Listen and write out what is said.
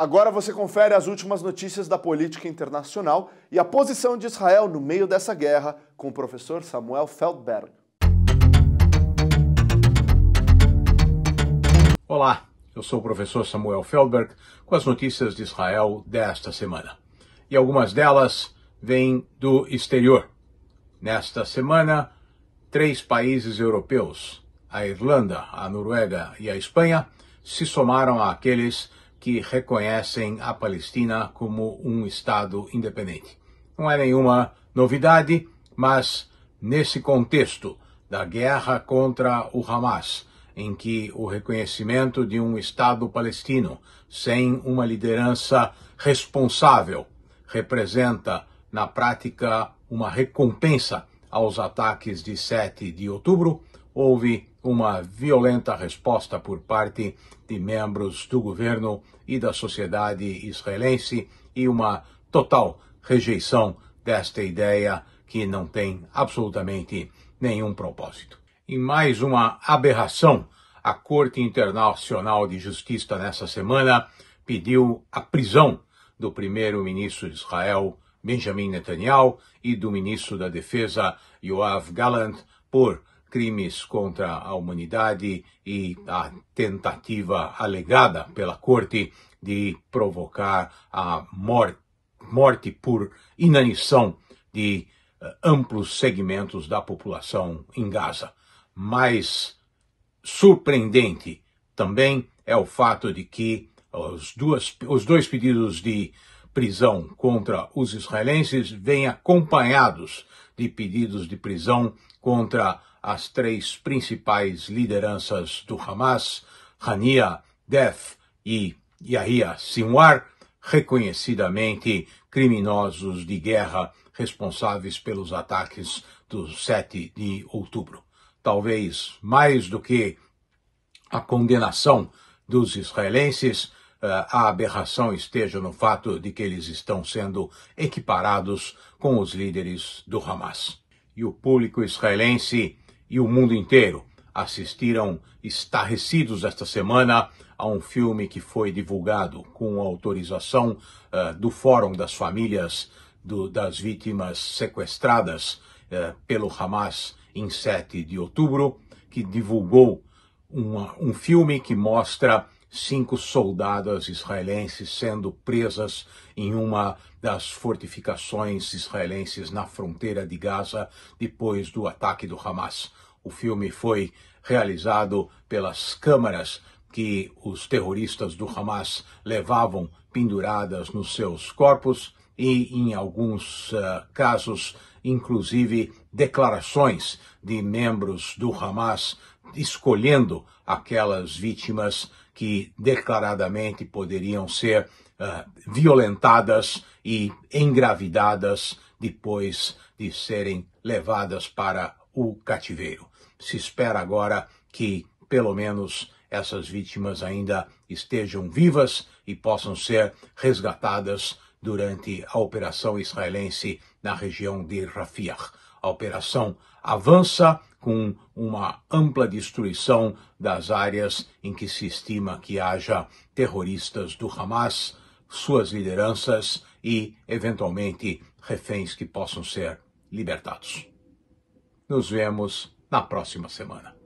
Agora você confere as últimas notícias da política internacional e a posição de Israel no meio dessa guerra com o professor Samuel Feldberg. Olá, eu sou o professor Samuel Feldberg com as notícias de Israel desta semana. E algumas delas vêm do exterior. Nesta semana, três países europeus, a Irlanda, a Noruega e a Espanha, se somaram àqueles que reconhecem a Palestina como um Estado independente. Não é nenhuma novidade, mas nesse contexto da guerra contra o Hamas, em que o reconhecimento de um Estado palestino sem uma liderança responsável representa, na prática, uma recompensa aos ataques de 7 de outubro, houve uma violenta resposta por parte de membros do governo e da sociedade israelense e uma total rejeição desta ideia que não tem absolutamente nenhum propósito. Em mais uma aberração, a Corte Internacional de Justiça nessa semana pediu a prisão do primeiro-ministro de Israel, Benjamin Netanyahu, e do ministro da Defesa, Yoav Gallant, por crimes contra a humanidade e a tentativa alegada pela corte de provocar a morte, morte por inanição de eh, amplos segmentos da população em Gaza. Mas surpreendente também é o fato de que os, duas, os dois pedidos de prisão contra os israelenses vêm acompanhados de pedidos de prisão contra as três principais lideranças do Hamas, Hania, Def e Yahya Sinwar, reconhecidamente criminosos de guerra responsáveis pelos ataques do 7 de outubro. Talvez mais do que a condenação dos israelenses, eh, a aberração esteja no fato de que eles estão sendo equiparados com os líderes do Hamas. E o público israelense e o mundo inteiro assistiram estarrecidos esta semana a um filme que foi divulgado com autorização uh, do Fórum das Famílias do, das Vítimas Sequestradas uh, pelo Hamas em 7 de outubro, que divulgou uma, um filme que mostra cinco soldadas israelenses sendo presas em uma das fortificações israelenses na fronteira de Gaza depois do ataque do Hamas. O filme foi realizado pelas câmaras que os terroristas do Hamas levavam penduradas nos seus corpos e, em alguns uh, casos, inclusive declarações de membros do Hamas escolhendo aquelas vítimas que declaradamente poderiam ser uh, violentadas e engravidadas depois de serem levadas para o cativeiro. Se espera agora que, pelo menos, essas vítimas ainda estejam vivas e possam ser resgatadas durante a operação israelense na região de Rafiah. A operação avança com uma ampla destruição das áreas em que se estima que haja terroristas do Hamas, suas lideranças e, eventualmente, reféns que possam ser libertados. Nos vemos na próxima semana.